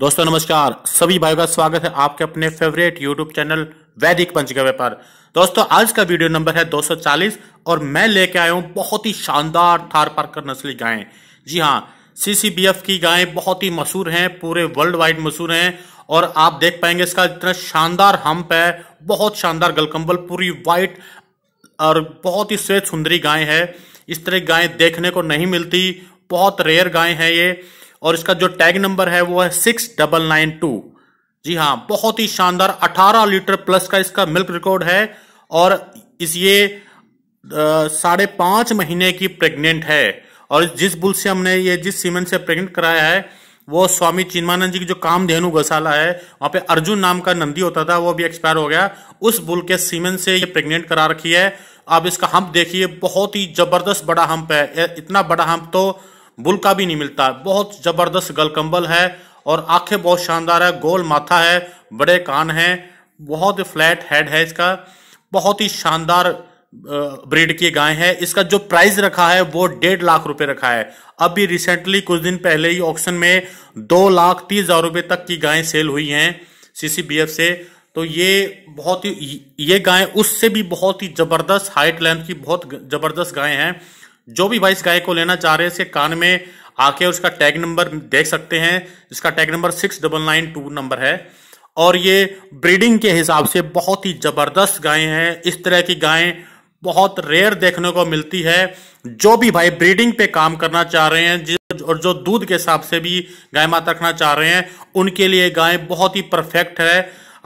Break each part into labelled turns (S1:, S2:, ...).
S1: दोस्तों नमस्कार सभी भाइयों का स्वागत है आपके अपने फेवरेट यूट्यूब चैनल वैदिक पंचगव्य पर दोस्तों आज का वीडियो नंबर है 240 और मैं लेके आया हूँ बहुत ही शानदार थार पार्कर नस्ली गायें जी हाँ सीसीबीएफ की गायें बहुत ही मशहूर हैं पूरे वर्ल्ड वाइड मशहूर हैं और आप देख पाएंगे इसका इतना शानदार हम्प है बहुत शानदार गलकम्बल पूरी वाइट और बहुत ही स्वेच्छ सुंदरी गाय है इस तरह गायें देखने को नहीं मिलती बहुत रेयर गाय है ये और इसका जो टैग नंबर है वो है सिक्स डबल नाइन टू जी हाँ बहुत ही शानदार 18 लीटर प्लस का इसका मिल्क रिकॉर्ड है और इस ये साढ़े पांच महीने की प्रेग्नेंट है और जिस बुल से हमने ये जिस सीमेंट से प्रेग्नेंट कराया है वो स्वामी चिन्मानंद जी की जो कामधेनु गौशाला है वहां पे अर्जुन नाम का नंदी होता था वो भी एक्सपायर हो गया उस बुल के सीमन से ये प्रेग्नेंट करा रखी है आप इसका हम्प देखिए बहुत ही जबरदस्त बड़ा हम्प है इतना बड़ा हम्प तो बुलका भी नहीं मिलता बहुत ज़बरदस्त गलकम्बल है और आंखें बहुत शानदार है गोल माथा है बड़े कान हैं बहुत फ्लैट हेड है इसका बहुत ही शानदार ब्रीड की गाय है इसका जो प्राइस रखा है वो डेढ़ लाख रुपए रखा है अभी रिसेंटली कुछ दिन पहले ही ऑक्शन में दो लाख तीस हजार रुपये तक की गायें सेल हुई हैं सीसीबीएफ से तो ये बहुत ही ये गाय उससे भी बहुत ही जबरदस्त हाइट लेंथ की बहुत जबरदस्त गाय हैं जो भी भाई इस गाय को लेना चाह रहे हैं इसके कान में आके उसका टैग नंबर देख सकते हैं इसका tag number six double nine two number है और ये ब्रीडिंग के हिसाब से बहुत ही ज़बरदस्त गाय हैं इस तरह की गायें बहुत रेयर देखने को मिलती है जो भी भाई ब्रीडिंग पे काम करना चाह रहे हैं और जो दूध के हिसाब से भी गाय माता रखना चाह रहे हैं उनके लिए गाय बहुत ही परफेक्ट है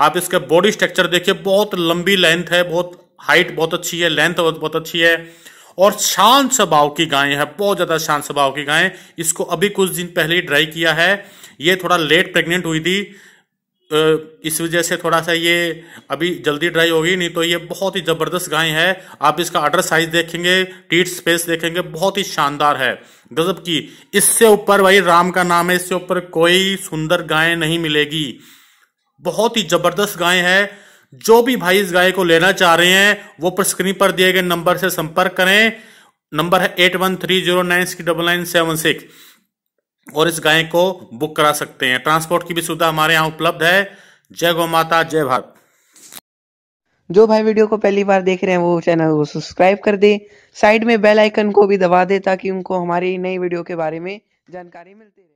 S1: आप इसके बॉडी स्ट्रक्चर देखिए बहुत लंबी लेंथ है बहुत हाइट बहुत अच्छी है लेंथ बहुत अच्छी है और शांत स्वभाव की गायें हैं बहुत ज़्यादा शांत स्वभाव की गायें इसको अभी कुछ दिन पहले ही ड्राई किया है ये थोड़ा लेट प्रेग्नेंट हुई थी इस वजह से थोड़ा सा ये अभी जल्दी ड्राई होगी नहीं तो ये बहुत ही ज़बरदस्त गाय है आप इसका अडर साइज देखेंगे टीट स्पेस देखेंगे बहुत ही शानदार है गजब की इससे ऊपर भाई राम का नाम है इससे ऊपर कोई सुंदर गाय नहीं मिलेगी बहुत ही ज़बरदस्त गाय है जो भी भाई इस गाय को लेना चाह रहे हैं वो पर स्क्रीन पर दिए गए नंबर से संपर्क करें नंबर है eight one three zero nine six double nine seven six और इस गाय को बुक करा सकते हैं ट्रांसपोर्ट की भी सुविधा हमारे यहाँ उपलब्ध है जय गौ माता जय भारत जो भाई वीडियो को पहली बार देख रहे हैं वो चैनल को सब्सक्राइब कर दे साइड में बेल आइकन को भी दबा दे ताकि उनको हमारी नई वीडियो के बारे में जानकारी मिलती रहे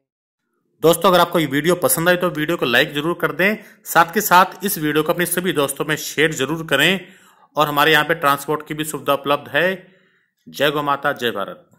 S1: दोस्तों अगर आपको ये वीडियो पसंद आई तो वीडियो को लाइक जरूर कर दें साथ के साथ इस वीडियो को अपने सभी दोस्तों में शेयर जरूर करें और हमारे यहाँ पे ट्रांसपोर्ट की भी सुविधा उपलब्ध है जय गौ माता जय भारत